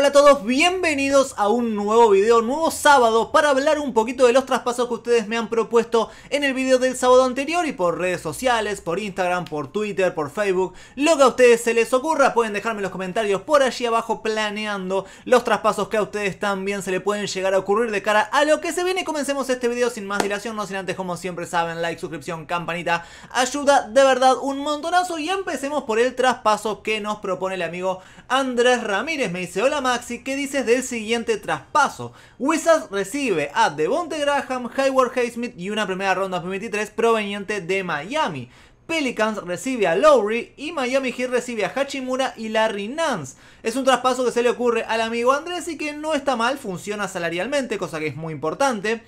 Hola a todos, bienvenidos a un nuevo video, nuevo sábado para hablar un poquito de los traspasos que ustedes me han propuesto en el video del sábado anterior y por redes sociales, por Instagram, por Twitter, por Facebook, lo que a ustedes se les ocurra, pueden dejarme en los comentarios por allí abajo planeando los traspasos que a ustedes también se le pueden llegar a ocurrir de cara a lo que se viene. Comencemos este video sin más dilación, no sin antes como siempre saben, like, suscripción, campanita, ayuda de verdad un montonazo y empecemos por el traspaso que nos propone el amigo Andrés Ramírez. Me dice, hola Maxi, ¿qué dices del siguiente traspaso? Wizards recibe a Devonte Graham, Hayward Haysmith y una primera ronda 2023 proveniente de Miami. Pelicans recibe a Lowry y Miami Heat recibe a Hachimura y Larry Nance. Es un traspaso que se le ocurre al amigo Andrés y que no está mal, funciona salarialmente, cosa que es muy importante.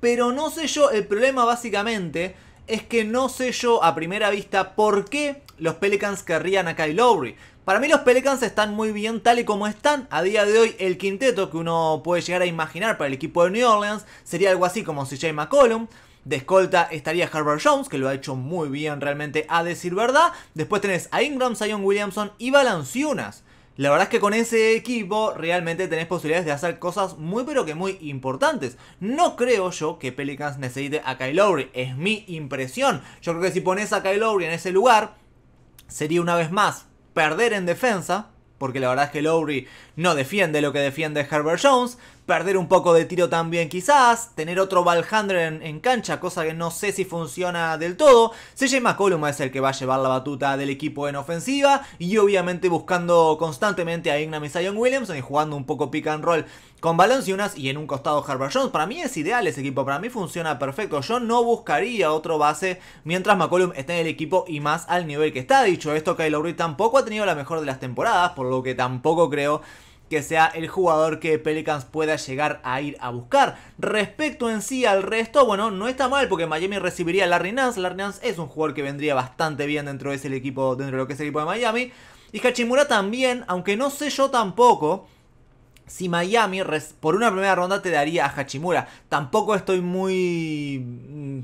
Pero no sé yo, el problema básicamente es que no sé yo a primera vista por qué los Pelicans querrían a Kyle Lowry. Para mí los Pelicans están muy bien tal y como están. A día de hoy el quinteto que uno puede llegar a imaginar para el equipo de New Orleans sería algo así como CJ McCollum. De escolta estaría Herbert Jones, que lo ha hecho muy bien realmente a decir verdad. Después tenés a Ingram, Zion Williamson y Balanciunas. La verdad es que con ese equipo realmente tenés posibilidades de hacer cosas muy pero que muy importantes. No creo yo que Pelicans necesite a Kyle Lowry, es mi impresión. Yo creo que si pones a Kyle Lowry en ese lugar, sería una vez más perder en defensa, porque la verdad es que Lowry no defiende lo que defiende Herbert Jones, perder un poco de tiro también quizás, tener otro Valhandler en, cancha, cosa que no sé si funciona del todo. CJ McCollum es el que va a llevar la batuta del equipo en ofensiva y obviamente buscando constantemente a Ignam y Zion Williamson y jugando un poco pick and roll con Valenciunas y en un costado Harvard Jones. Para mí es ideal ese equipo, para mí funciona perfecto. Yo no buscaría otro base mientras McCollum está en el equipo y más al nivel que está. Dicho esto, Kyle Lowry tampoco ha tenido la mejor de las temporadas, por lo que tampoco creo que sea el jugador que Pelicans pueda llegar a ir a buscar. Respecto en sí al resto, bueno, no está mal porque Miami recibiría a Larry Nance. Larry Nance es un jugador que vendría bastante bien dentro de, ese equipo, dentro de lo que es el equipo de Miami. Y Hachimura también, aunque no sé yo tampoco si Miami por una primera ronda te daría a Hachimura. Tampoco estoy muy mm,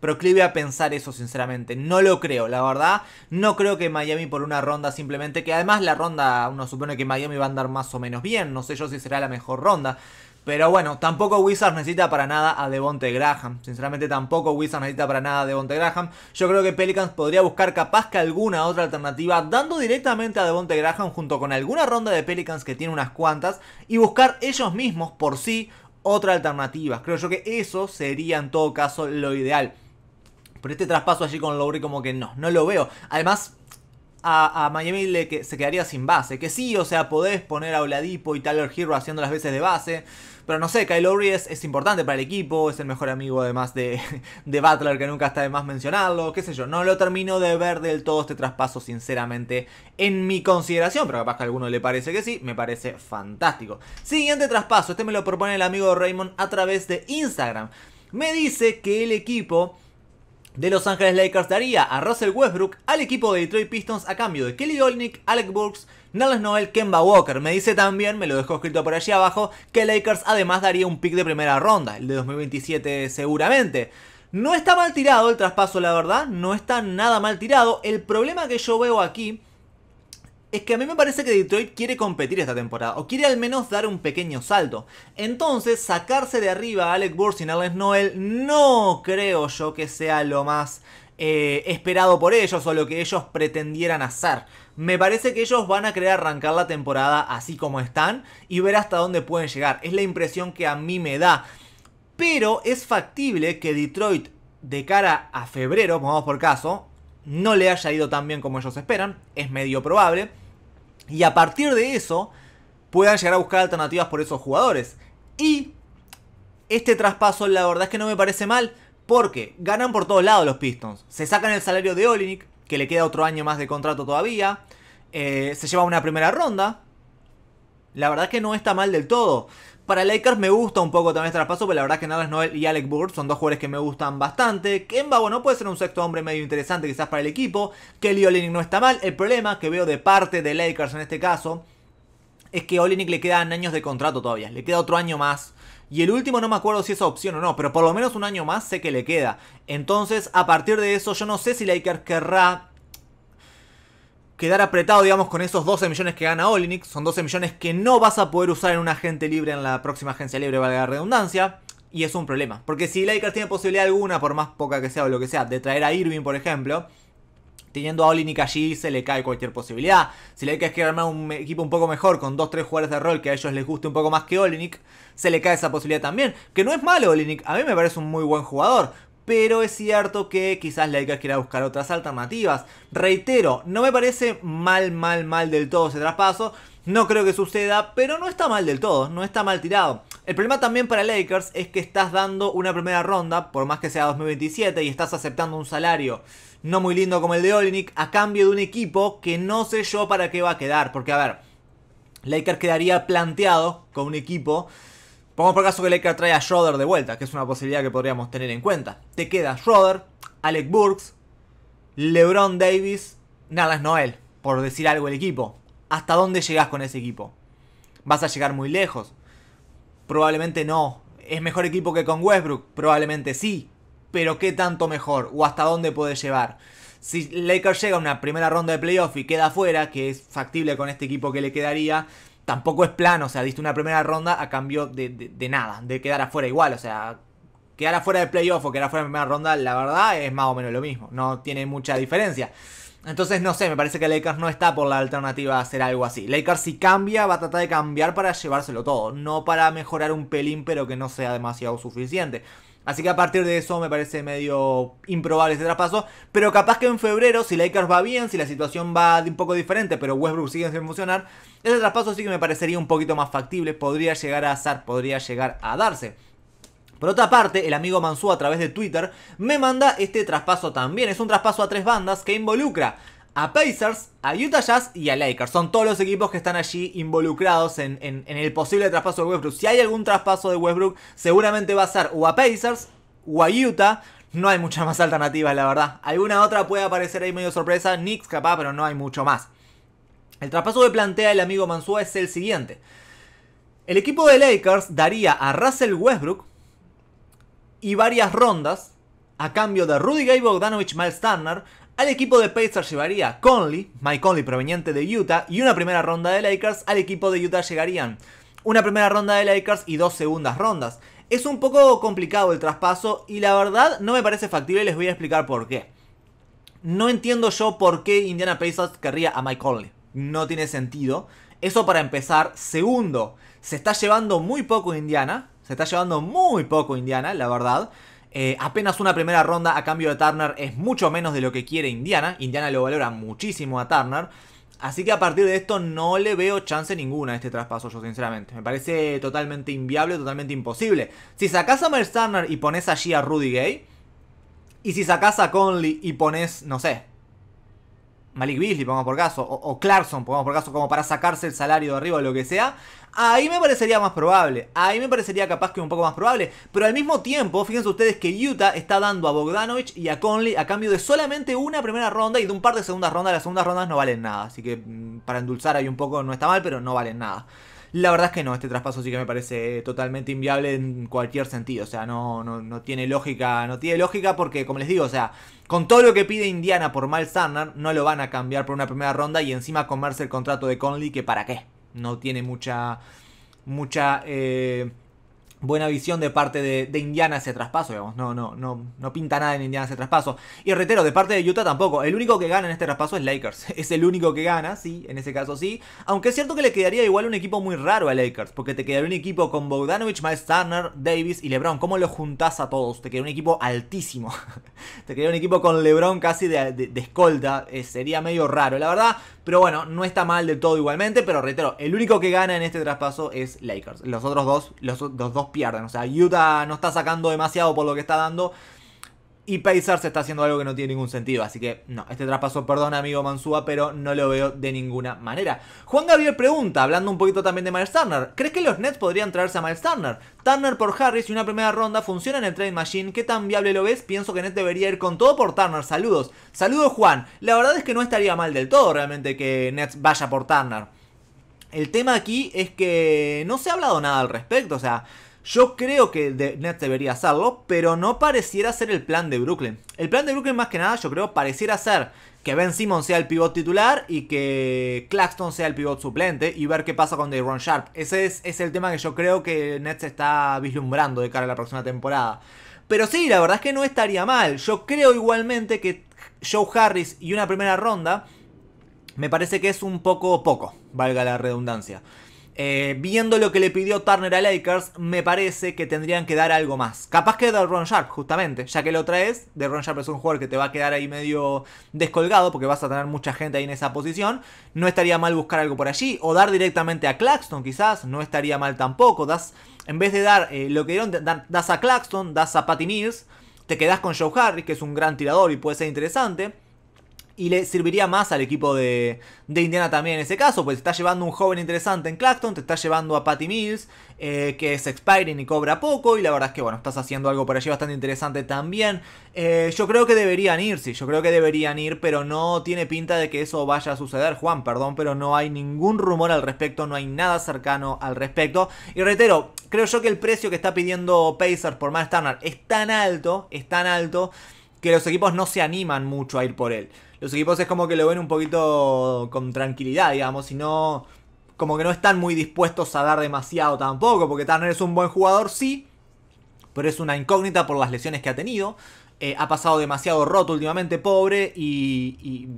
proclive a pensar eso, sinceramente. No lo creo, la verdad. No creo que Miami por una ronda simplemente, que además la ronda, uno supone que Miami va a andar más o menos bien. No sé yo si será la mejor ronda. Pero bueno, tampoco Wizards necesita para nada a Devonte Graham. Sinceramente tampoco Wizards necesita para nada a Devonte Graham. Yo creo que Pelicans podría buscar capaz que alguna otra alternativa dando directamente a Devonte Graham junto con alguna ronda de Pelicans que tiene unas cuantas y buscar ellos mismos por sí otra alternativa. Creo yo que eso sería en todo caso lo ideal. Pero este traspaso allí con Lowry como que no, no lo veo. Además, a, Miami le que se quedaría sin base. Que sí, o sea, podés poner a Oladipo y Tyler Hero haciendo las veces de base. Pero no sé, Kylo Lowry es, es, importante para el equipo, es el mejor amigo además de, de Butler, que nunca está de más mencionarlo, qué sé yo. No lo termino de ver del todo este traspaso, sinceramente, en mi consideración, pero capaz que a alguno le parece que sí, me parece fantástico. Siguiente traspaso, este me lo propone el amigo Raymond a través de Instagram. Me dice que el equipo de Los Ángeles Lakers daría a Russell Westbrook al equipo de Detroit Pistons a cambio de Kelly Olnick, Alec Burks, Nelson, Noel, Kemba Walker. Me dice también, me lo dejo escrito por allí abajo, que Lakers además daría un pick de primera ronda, el de 2027 seguramente. No está mal tirado el traspaso, la verdad, no está nada mal tirado. El problema que yo veo aquí es que a mí me parece que Detroit quiere competir esta temporada, o quiere al menos dar un pequeño salto. Entonces, sacarse de arriba a Alec Burst y Alex Noel no creo yo que sea lo más eh, esperado por ellos o lo que ellos pretendieran hacer. Me parece que ellos van a querer arrancar la temporada así como están y ver hasta dónde pueden llegar. Es la impresión que a mí me da. Pero es factible que Detroit, de cara a febrero, pongamos por caso, no le haya ido tan bien como ellos esperan. Es medio probable. Y a partir de eso, puedan llegar a buscar alternativas por esos jugadores. Y este traspaso, la verdad es que no me parece mal, porque ganan por todos lados los Pistons. Se sacan el salario de Olinik... que le queda otro año más de contrato todavía. Eh, se lleva una primera ronda. La verdad es que no está mal del todo. Para Lakers me gusta un poco también este traspaso, pero la verdad que es Noel y Alec burt son dos jugadores que me gustan bastante. Kemba, bueno, puede ser un sexto hombre medio interesante quizás para el equipo. Kelly Olynyk no está mal. El problema que veo de parte de Lakers en este caso es que Olynyk le quedan años de contrato todavía. Le queda otro año más. Y el último no me acuerdo si es opción o no, pero por lo menos un año más sé que le queda. Entonces, a partir de eso, yo no sé si Lakers querrá quedar apretado, digamos, con esos 12 millones que gana Olinick. Son 12 millones que no vas a poder usar en un agente libre, en la próxima agencia libre, valga la redundancia. Y es un problema. Porque si Lakers tiene posibilidad alguna, por más poca que sea o lo que sea, de traer a Irving, por ejemplo, teniendo a Olinick allí se le cae cualquier posibilidad. Si Lakers quiere armar un equipo un poco mejor con 2-3 jugadores de rol que a ellos les guste un poco más que Olinik. se le cae esa posibilidad también. Que no es malo Olinik. a mí me parece un muy buen jugador pero es cierto que quizás Lakers quiera buscar otras alternativas. Reitero, no me parece mal, mal, mal del todo ese traspaso. No creo que suceda, pero no está mal del todo, no está mal tirado. El problema también para Lakers es que estás dando una primera ronda, por más que sea 2027, y estás aceptando un salario no muy lindo como el de Olinik a cambio de un equipo que no sé yo para qué va a quedar. Porque, a ver, Lakers quedaría planteado con un equipo Pongamos por caso que Laker trae a Schroeder de vuelta, que es una posibilidad que podríamos tener en cuenta. Te queda Schroeder, Alec Burks, LeBron Davis, es Noel, por decir algo el equipo. ¿Hasta dónde llegas con ese equipo? ¿Vas a llegar muy lejos? Probablemente no. ¿Es mejor equipo que con Westbrook? Probablemente sí. Pero ¿qué tanto mejor? ¿O hasta dónde puede llevar? Si Lakers llega a una primera ronda de playoff y queda fuera, que es factible con este equipo que le quedaría, tampoco es plano, o sea, diste una primera ronda a cambio de, nada, de quedar afuera igual, o sea, quedar afuera de playoff o quedar afuera de primera ronda, la verdad es más o menos lo mismo, no tiene mucha diferencia. Entonces, no sé, me parece que Lakers no está por la alternativa a hacer algo así. Lakers si cambia, va a tratar de cambiar para llevárselo todo, no para mejorar un pelín, pero que no sea demasiado suficiente. Así que a partir de eso me parece medio improbable ese traspaso. Pero capaz que en febrero, si Lakers va bien, si la situación va un poco diferente, pero Westbrook sigue sin funcionar, ese traspaso sí que me parecería un poquito más factible. Podría llegar a azar, podría llegar a darse. Por otra parte, el amigo Mansú a través de Twitter me manda este traspaso también. Es un traspaso a tres bandas que involucra a Pacers, a Utah Jazz y a Lakers. Son todos los equipos que están allí involucrados en, el posible traspaso de Westbrook. Si hay algún traspaso de Westbrook, seguramente va a ser o a Pacers o a Utah. No hay muchas más alternativas, la verdad. Alguna otra puede aparecer ahí medio sorpresa. Knicks capaz, pero no hay mucho más. El traspaso que plantea el amigo Mansúa es el siguiente. El equipo de Lakers daría a Russell Westbrook y varias rondas a cambio de Rudy Gay, Bogdanovich, Miles Turner, al equipo de Pacers llevaría Conley, Mike Conley proveniente de Utah, y una primera ronda de Lakers. Al equipo de Utah llegarían una primera ronda de Lakers y dos segundas rondas. Es un poco complicado el traspaso y la verdad no me parece factible y les voy a explicar por qué. No entiendo yo por qué Indiana Pacers querría a Mike Conley. No tiene sentido. Eso para empezar. Segundo, se está llevando muy poco Indiana. Se está llevando muy poco Indiana, la verdad. Eh, apenas una primera ronda a cambio de Turner es mucho menos de lo que quiere Indiana. Indiana lo valora muchísimo a Turner. Así que a partir de esto no le veo chance ninguna a este traspaso, yo sinceramente. Me parece totalmente inviable, totalmente imposible. Si sacas a Mercedes Turner y pones allí a Rudy Gay, y si sacas a Conley y pones, no sé, Malik Beasley, pongamos por caso, o, Clarkson, pongamos por caso, como para sacarse el salario de arriba o lo que sea, ahí me parecería más probable. Ahí me parecería capaz que un poco más probable. Pero al mismo tiempo, fíjense ustedes que Utah está dando a Bogdanovich y a Conley a cambio de solamente una primera ronda y de un par de segundas rondas. Las segundas rondas no valen nada. Así que mm, para endulzar ahí un poco no está mal, pero no valen nada. La verdad es que no, este traspaso sí que me parece totalmente inviable en cualquier sentido. O sea, no, no, tiene lógica, no tiene lógica porque, como les digo, o sea, con todo lo que pide Indiana por Mal no lo van a cambiar por una primera ronda y encima comerse el contrato de Conley, que para qué. No tiene mucha, mucha eh, buena visión de parte de, Indiana ese traspaso, digamos. No, no, no, no pinta nada en Indiana ese traspaso. Y reitero, de parte de Utah tampoco. El único que gana en este traspaso es Lakers. Es el único que gana, sí, en ese caso sí. Aunque es cierto que le quedaría igual un equipo muy raro a Lakers, porque te quedaría un equipo con Bogdanovich, Miles Turner, Davis y LeBron. ¿Cómo lo juntás a todos? Te quedaría un equipo altísimo. te quedaría un equipo con LeBron casi de, escolta. Eh, sería medio raro. La verdad, pero bueno, no está mal del todo igualmente. Pero reitero, el único que gana en este traspaso es Lakers. Los otros dos, los, dos pierden. O sea, Utah no está sacando demasiado por lo que está dando. Y Pacer se está haciendo algo que no tiene ningún sentido. Así que, no, este traspaso, perdón, amigo Mansúa, pero no lo veo de ninguna manera. Juan Gabriel pregunta, hablando un poquito también de Miles Turner, ¿crees que los Nets podrían traerse a Miles Turner? Turner por Harris y una primera ronda funciona en el trade machine. ¿Qué tan viable lo ves? Pienso que Nets debería ir con todo por Turner. Saludos. Saludos, Juan. La verdad es que no estaría mal del todo realmente que Nets vaya por Turner. El tema aquí es que no se ha hablado nada al respecto, o sea, yo creo que Nets debería hacerlo, pero no pareciera ser el plan de Brooklyn. El plan de Brooklyn más que nada yo creo pareciera ser que Ben Simmons sea el pivot titular y que Claxton sea el pivot suplente y ver qué pasa con De'Ron Sharp. Ese es, es el tema que yo creo que Nets está vislumbrando de cara a la próxima temporada. Pero sí, la verdad es que no estaría mal. Yo creo igualmente que Joe Harris y una primera ronda me parece que es un poco poco, valga la redundancia. Eh, viendo lo que le pidió Turner a Lakers, me parece que tendrían que dar algo más. Capaz que de Ron Sharp, justamente, ya que lo traes. De Ron Sharp es un jugador que te va a quedar ahí medio descolgado porque vas a tener mucha gente ahí en esa posición. No estaría mal buscar algo por allí. O dar directamente a Claxton, quizás. No estaría mal tampoco. Das, en vez de dar eh, lo que dieron, das a Claxton, das a Patty Mills. Te quedas con Joe Harris, que es un gran tirador y puede ser interesante y le serviría más al equipo de, Indiana también en ese caso, pues está llevando un joven interesante en Clacton, te está llevando a Patty Mills, eh, que es expiring y cobra poco, y la verdad es que bueno, estás haciendo algo por allí bastante interesante también. Eh, yo creo que deberían ir, sí, yo creo que deberían ir, pero no tiene pinta de que eso vaya a suceder, Juan, perdón, pero no hay ningún rumor al respecto, no hay nada cercano al respecto. Y reitero, creo yo que el precio que está pidiendo Pacers por Matt Turner es tan alto, es tan alto, que los equipos no se animan mucho a ir por él los equipos es como que lo ven un poquito con tranquilidad, digamos, y no como que no están muy dispuestos a dar demasiado tampoco, porque Turner es un buen jugador, sí, pero es una incógnita por las lesiones que ha tenido. Eh, ha pasado demasiado roto últimamente, pobre, y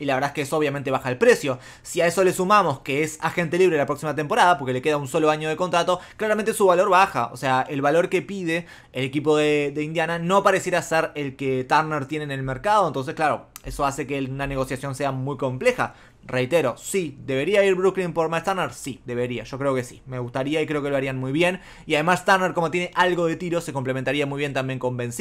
y la verdad es que eso obviamente baja el precio. Si a eso le sumamos que es agente libre la próxima temporada, porque le queda un solo año de contrato, claramente su valor baja. O sea, el valor que pide el equipo de, Indiana no pareciera ser el que Turner tiene en el mercado. Entonces, claro, eso hace que una negociación sea muy compleja. Reitero, sí, ¿debería ir Brooklyn por más Turner? Sí, debería, yo creo que sí. Me gustaría y creo que lo harían muy bien. Y además Turner, como tiene algo de tiro, se complementaría muy bien también con Ben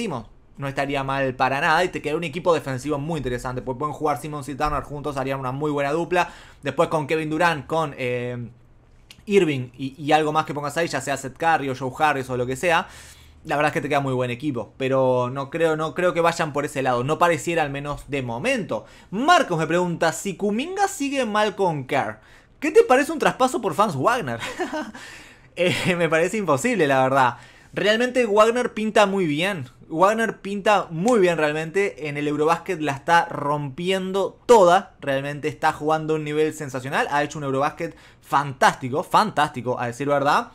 no estaría mal para nada. Y te queda un equipo defensivo muy interesante. pues pueden jugar Simmons y Turner juntos, harían una muy buena dupla. Después con Kevin Durant, con eh, Irving y, algo más que pongas ahí, ya sea Seth Curry o Joe Harris o lo que sea. La verdad es que te queda muy buen equipo, pero no creo, no creo que vayan por ese lado. No pareciera al menos de momento. Marcos me pregunta si Kuminga sigue mal con Kerr. ¿Qué te parece un traspaso por fans Wagner? Eh, me parece imposible, la verdad. Realmente Wagner pinta muy bien. Wagner pinta muy bien realmente. En el Eurobasket la está rompiendo toda. Realmente está jugando un nivel sensacional. Ha hecho un Eurobasket fantástico, fantástico, a decir verdad.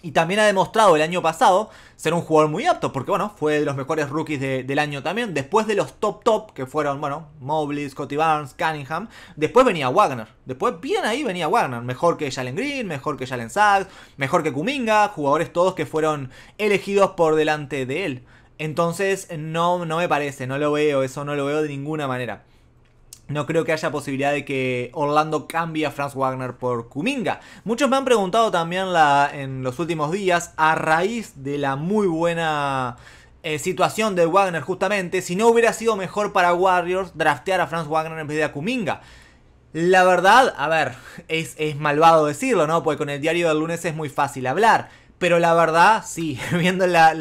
Y también ha demostrado el año pasado ser un jugador muy apto, porque bueno, fue de los mejores rookies del año también. Después de los top top, que fueron, bueno, Mobley, Scotty Barnes, Cunningham, después venía Wagner. Después, bien ahí venía Wagner. Mejor que Jalen Green, mejor que Jalen Sachs, mejor que Kuminga, jugadores todos que fueron elegidos por delante de él. Entonces no, no me parece, no lo veo, eso no lo veo de ninguna manera. No creo que haya posibilidad de que Orlando cambie a Franz Wagner por Kuminga. Muchos me han preguntado también la, en los últimos días, a raíz de la muy buena eh, situación de Wagner justamente, si no hubiera sido mejor para Warriors draftear a Franz Wagner en vez de a Kuminga. La verdad, a ver, es, malvado decirlo, ¿no? Porque con el diario del lunes es muy fácil hablar. Pero la verdad, sí, viendo la,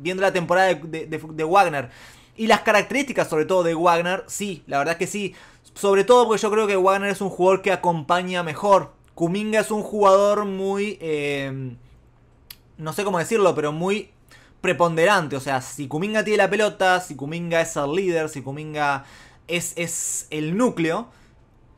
viendo la temporada de, Wagner. Y las características, sobre todo, de Wagner, sí, la verdad que sí. Sobre todo porque yo creo que Wagner es un jugador que acompaña mejor. Kuminga es un jugador muy... Eh, no sé cómo decirlo, pero muy preponderante. O sea, si Kuminga tiene la pelota, si Kuminga es el líder, si Kuminga es, es el núcleo,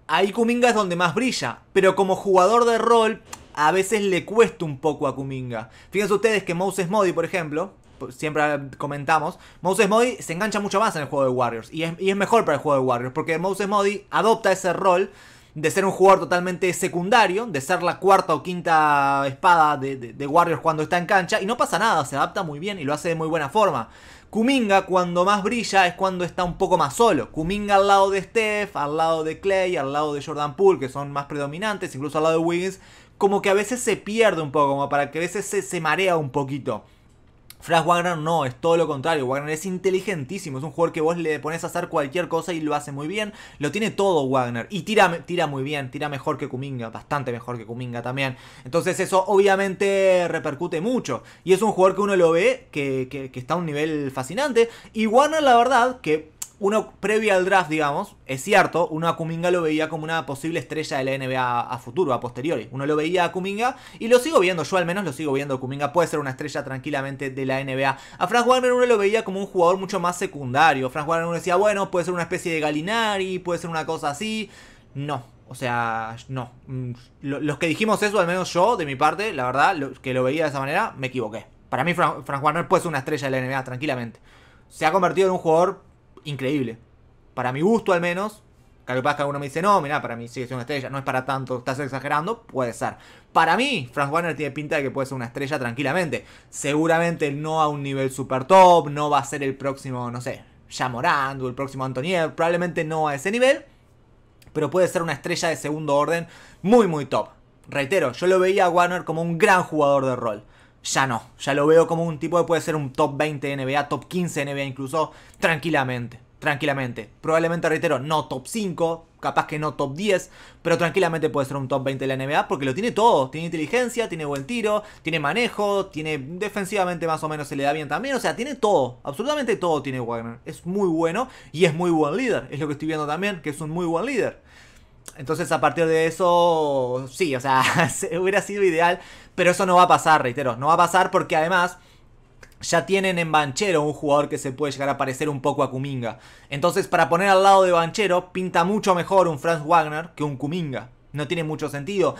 ahí Kuminga es donde más brilla. Pero como jugador de rol, a veces le cuesta un poco a Kuminga. Fíjense ustedes que Moses Modi, por ejemplo, siempre comentamos, Moses Modi se engancha mucho más en el juego de Warriors y es, mejor para el juego de Warriors porque Moses Modi adopta ese rol de ser un jugador totalmente secundario, de ser la cuarta o quinta espada de, Warriors cuando está en cancha, y no pasa nada, se adapta muy bien y lo hace de muy buena forma. Kuminga cuando más brilla es cuando está un poco más solo. Kuminga al lado de Steph, al lado de Clay, al lado de Jordan Poole, que son más predominantes, incluso al lado de Wiggins, como que a veces se pierde un poco, como para que a veces se, se marea un poquito. Frash Wagner no, es todo lo contrario. Wagner es inteligentísimo, es un jugador que vos le pones a hacer cualquier cosa y lo hace muy bien. Lo tiene todo Wagner y tira, tira muy bien, tira mejor que Kuminga, bastante mejor que Kuminga también. Entonces eso obviamente repercute mucho. Y es un jugador que uno lo ve, que, que está a un nivel fascinante. Y Wagner la verdad que uno previo al draft, digamos, es cierto, uno a Kuminga lo veía como una posible estrella de la NBA a futuro, a posteriori. Uno lo veía a Kuminga y lo sigo viendo, yo al menos lo sigo viendo. Kuminga puede ser una estrella tranquilamente de la NBA. A Frank Warner uno lo veía como un jugador mucho más secundario. Frank Warner uno decía, bueno, puede ser una especie de Galinari, puede ser una cosa así. No, o sea, no. Mm, los que dijimos eso, al menos yo, de mi parte, la verdad, que lo veía de esa manera, me equivoqué. Para mí, Frank Warner puede ser una estrella de la NBA, tranquilamente. Se ha convertido en un jugador increíble. Para mi gusto al menos, caro que alguno me dice, no, mirá, para mí sigue siendo una estrella, no es para tanto, estás exagerando, puede ser. Para mí, Franz Warner tiene pinta de que puede ser una estrella tranquilamente. Seguramente no a un nivel super top, no va a ser el próximo, no sé, o el próximo Antonier. probablemente no a ese nivel, pero puede ser una estrella de segundo orden muy, muy top. Reitero, yo lo veía a Warner como un gran jugador de rol ya no. Ya lo veo como un tipo que puede ser un top 20 de NBA, top 15 de NBA incluso, tranquilamente. Tranquilamente. Probablemente, reitero, no top 5, capaz que no top 10, pero tranquilamente puede ser un top 20 de la NBA porque lo tiene todo. Tiene inteligencia, tiene buen tiro, tiene manejo, tiene defensivamente más o menos se le da bien también. O sea, tiene todo, absolutamente todo tiene Wagner. Es muy bueno y es muy buen líder. Es lo que estoy viendo también, que es un muy buen líder. Entonces, a partir de eso, sí, o sea, hubiera sido ideal pero eso no va a pasar, reitero, no va a pasar porque además ya tienen en Banchero un jugador que se puede llegar a parecer un poco a Kuminga. Entonces, para poner al lado de Banchero, pinta mucho mejor un Franz Wagner que un Kuminga. No tiene mucho sentido.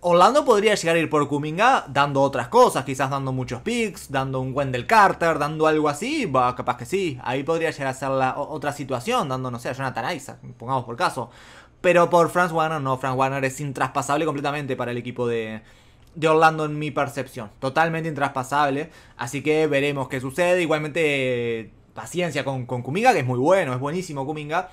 Orlando podría llegar a ir por Kuminga dando otras cosas, quizás dando muchos picks, dando un Wendell Carter, dando algo así, va capaz que sí, ahí podría llegar a ser la otra situación, dando, no sé, a Jonathan Isaac, pongamos por caso. Pero por Franz Wagner, no, Franz Wagner es intraspasable completamente para el equipo de, de Orlando en mi percepción. Totalmente intraspasable. Así que veremos qué sucede. Igualmente, paciencia con, con Kuminga, que es muy bueno, es buenísimo Kuminga.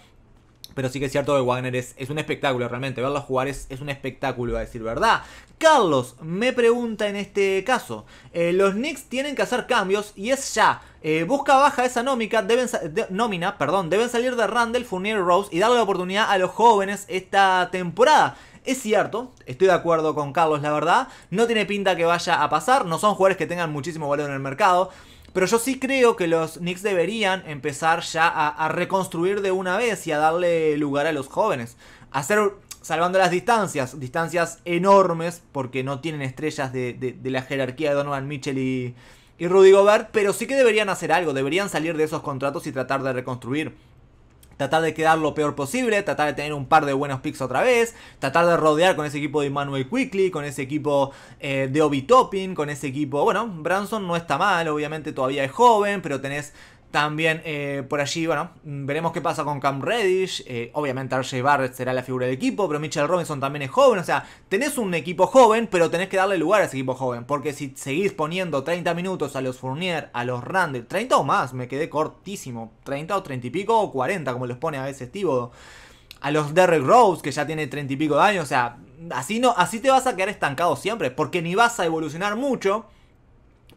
Pero sí que es cierto que Wagner es, un espectáculo realmente. Verlo jugar es, es, un espectáculo, a decir verdad. Carlos me pregunta en este caso. Eh, los Knicks tienen que hacer cambios y es ya. Eh, busca baja esa nómina, perdón, deben salir de Randall, Fournier Rose y darle la oportunidad a los jóvenes esta temporada. Es cierto, estoy de acuerdo con Carlos, la verdad. No tiene pinta que vaya a pasar. No son jugadores que tengan muchísimo valor en el mercado. Pero yo sí creo que los Knicks deberían empezar ya a, reconstruir de una vez y a darle lugar a los jóvenes. Hacer salvando las distancias, distancias enormes, porque no tienen estrellas de, la jerarquía de Donovan Mitchell y, y Rudy Gobert, pero sí que deberían hacer algo, deberían salir de esos contratos y tratar de reconstruir. Tratar de quedar lo peor posible, tratar de tener un par de buenos picks otra vez, tratar de rodear con ese equipo de Emmanuel Quickly, con ese equipo eh, de Obi Topping, con ese equipo. Bueno, Branson no está mal, obviamente todavía es joven, pero tenés también eh, por allí, bueno, veremos qué pasa con Cam Reddish. Eh, obviamente RJ Barrett será la figura del equipo, pero Mitchell Robinson también es joven. O sea, tenés un equipo joven, pero tenés que darle lugar a ese equipo joven. Porque si seguís poniendo 30 minutos a los Fournier, a los Randall, 30 o más, me quedé cortísimo. 30 o 30 y pico o 40, como les pone a veces Tíbodo. A los Derrick Rose, que ya tiene 30 y pico de años. O sea, así, no, así te vas a quedar estancado siempre. Porque ni vas a evolucionar mucho.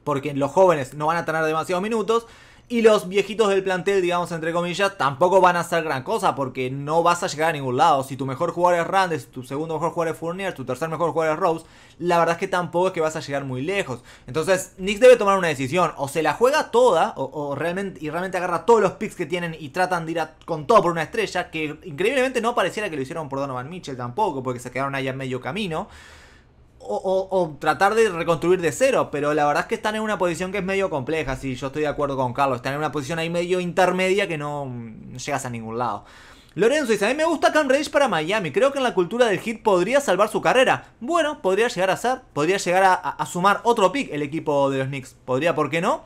Porque los jóvenes no van a tener demasiados minutos y los viejitos del plantel, digamos entre comillas, tampoco van a hacer gran cosa porque no vas a llegar a ningún lado. Si tu mejor jugador es Randes, tu segundo mejor jugador es Fournier, tu tercer mejor jugador es Rose, la verdad es que tampoco es que vas a llegar muy lejos. Entonces, Knicks debe tomar una decisión. O se la juega toda, o, realmente, y realmente agarra todos los picks que tienen y tratan de ir con todo por una estrella, que increíblemente no pareciera que lo hicieron por Donovan Mitchell tampoco, porque se quedaron ahí a medio camino o, tratar de reconstruir de cero, pero la verdad es que están en una posición que es medio compleja, si yo estoy de acuerdo con Carlos, están en una posición ahí medio intermedia que no, llegas a ningún lado. Lorenzo dice, a mí me gusta Cam Rage para Miami, creo que en la cultura del hit podría salvar su carrera. Bueno, podría llegar a ser, podría llegar a, a sumar otro pick el equipo de los Knicks, podría, ¿por qué no?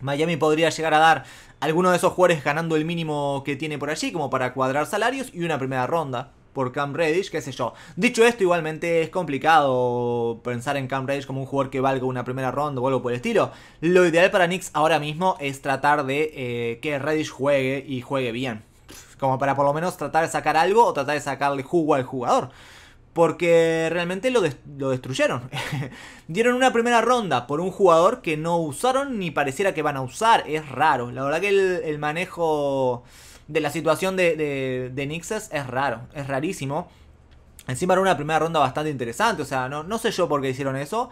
Miami podría llegar a dar alguno de esos jugadores ganando el mínimo que tiene por allí, como para cuadrar salarios y una primera ronda por Cam Reddish, qué sé yo. Dicho esto, igualmente es complicado pensar en Cam Reddish como un jugador que valga una primera ronda o algo por el estilo. Lo ideal para Knicks ahora mismo es tratar de eh, que Reddish juegue y juegue bien. Como para por lo menos tratar de sacar algo o tratar de sacarle jugo al jugador. Porque realmente lo, lo destruyeron. Dieron una primera ronda por un jugador que no usaron ni pareciera que van a usar. Es raro. La verdad que el manejo de la situación de, de, de Nixes es raro, es rarísimo. Encima era una primera ronda bastante interesante, o sea, no, no sé yo por qué hicieron eso.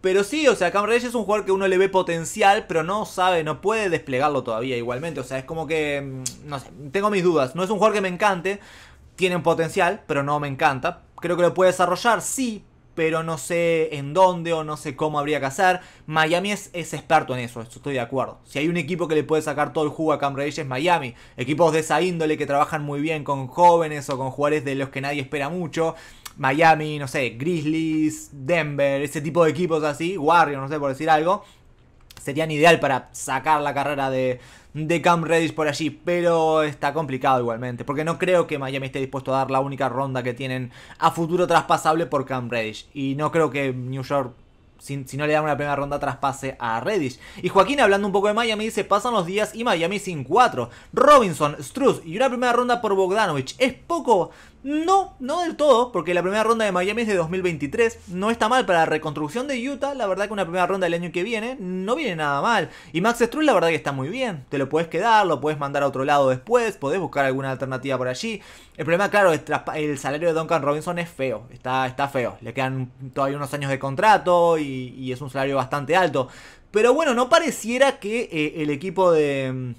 Pero sí, o sea, Cam Reyes es un jugador que uno le ve potencial, pero no sabe, no puede desplegarlo todavía igualmente. O sea, es como que, mm, no sé, tengo mis dudas. No es un jugador que me encante, tiene potencial, pero no me encanta. Creo que lo puede desarrollar, sí, pero no sé en dónde o no sé cómo habría que hacer. Miami es, experto en eso, estoy de acuerdo. Si hay un equipo que le puede sacar todo el jugo a Cam es Miami. Equipos de esa índole que trabajan muy bien con jóvenes o con jugadores de los que nadie espera mucho. Miami, no sé, Grizzlies, Denver, ese tipo de equipos así, Warriors, no sé, por decir algo, serían ideal para sacar la carrera de, de Camp Reddish por allí, pero está complicado igualmente, porque no creo que Miami esté dispuesto a dar la única ronda que tienen a futuro traspasable por Camp Reddish, y no creo que New York si, no le dan una primera ronda traspase a Reddish. Y Joaquín, hablando un poco de Miami, dice: pasan los días y Miami sin cuatro. Robinson, Struz y una primera ronda por Bogdanovich. Es poco no, no del todo, porque la primera ronda de Miami es de 2023. No está mal para la reconstrucción de Utah. La verdad que una primera ronda del año que viene no viene nada mal. Y Max Struz la verdad que está muy bien. Te lo puedes quedar, lo puedes mandar a otro lado después, podés buscar alguna alternativa por allí. El problema, claro, el salario de Duncan Robinson es feo. Está, está feo. Le quedan todavía unos años de contrato y, es un salario bastante alto. Pero bueno, no pareciera que eh, el equipo de. Mm,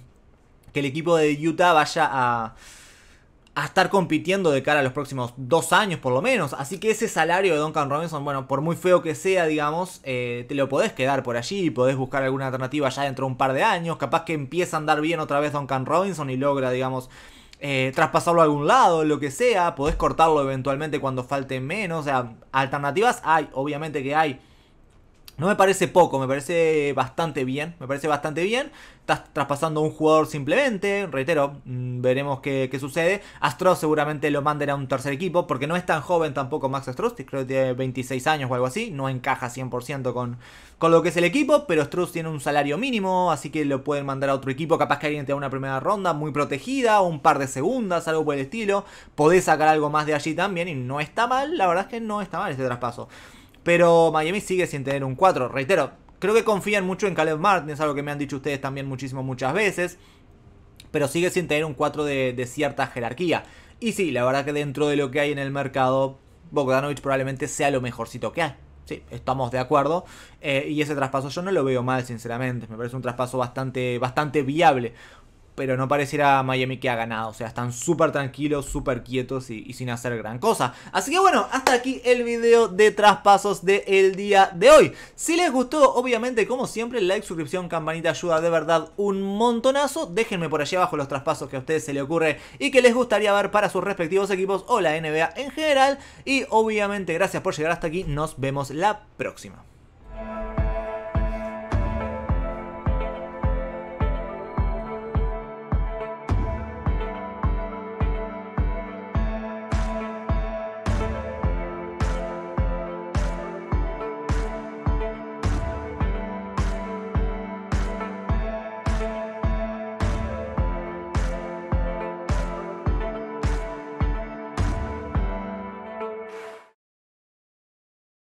que el equipo de Utah vaya a a estar compitiendo de cara a los próximos dos años por lo menos. Así que ese salario de Duncan Robinson, bueno, por muy feo que sea, digamos, eh, te lo podés quedar por allí y podés buscar alguna alternativa ya dentro de un par de años. Capaz que empieza a andar bien otra vez Duncan Robinson y logra, digamos, eh, traspasarlo a algún lado, lo que sea. Podés cortarlo eventualmente cuando falte menos. O sea, alternativas hay, obviamente que hay. No me parece poco, me parece bastante bien. Me parece bastante bien. Estás traspasando un jugador simplemente. Reitero, mm, veremos qué, qué sucede. astro seguramente lo manden a un tercer equipo. Porque no es tan joven tampoco Max Struz. Creo que tiene 26 años o algo así. No encaja 100% con, con lo que es el equipo. Pero Struz tiene un salario mínimo. Así que lo pueden mandar a otro equipo. Capaz que alguien te da una primera ronda muy protegida. O un par de segundas, algo por el estilo. Podés sacar algo más de allí también. Y no está mal. La verdad es que no está mal este traspaso. Pero Miami sigue sin tener un 4. Reitero, creo que confían mucho en Caleb Martin, es algo que me han dicho ustedes también muchísimo muchas veces. Pero sigue sin tener un 4 de, cierta jerarquía. Y sí, la verdad que dentro de lo que hay en el mercado, Bogdanovich probablemente sea lo mejorcito que hay. Sí, estamos de acuerdo. Eh, y ese traspaso yo no lo veo mal, sinceramente. Me parece un traspaso bastante, bastante viable pero no pareciera Miami que ha ganado. O sea, están súper tranquilos, súper quietos y, sin hacer gran cosa. Así que bueno, hasta aquí el video de traspasos del día de hoy. Si les gustó, obviamente, como siempre, like, suscripción, campanita ayuda de verdad un montonazo. Déjenme por allí abajo los traspasos que a ustedes se les ocurre y que les gustaría ver para sus respectivos equipos o la NBA en general. Y obviamente, gracias por llegar hasta aquí. Nos vemos la próxima.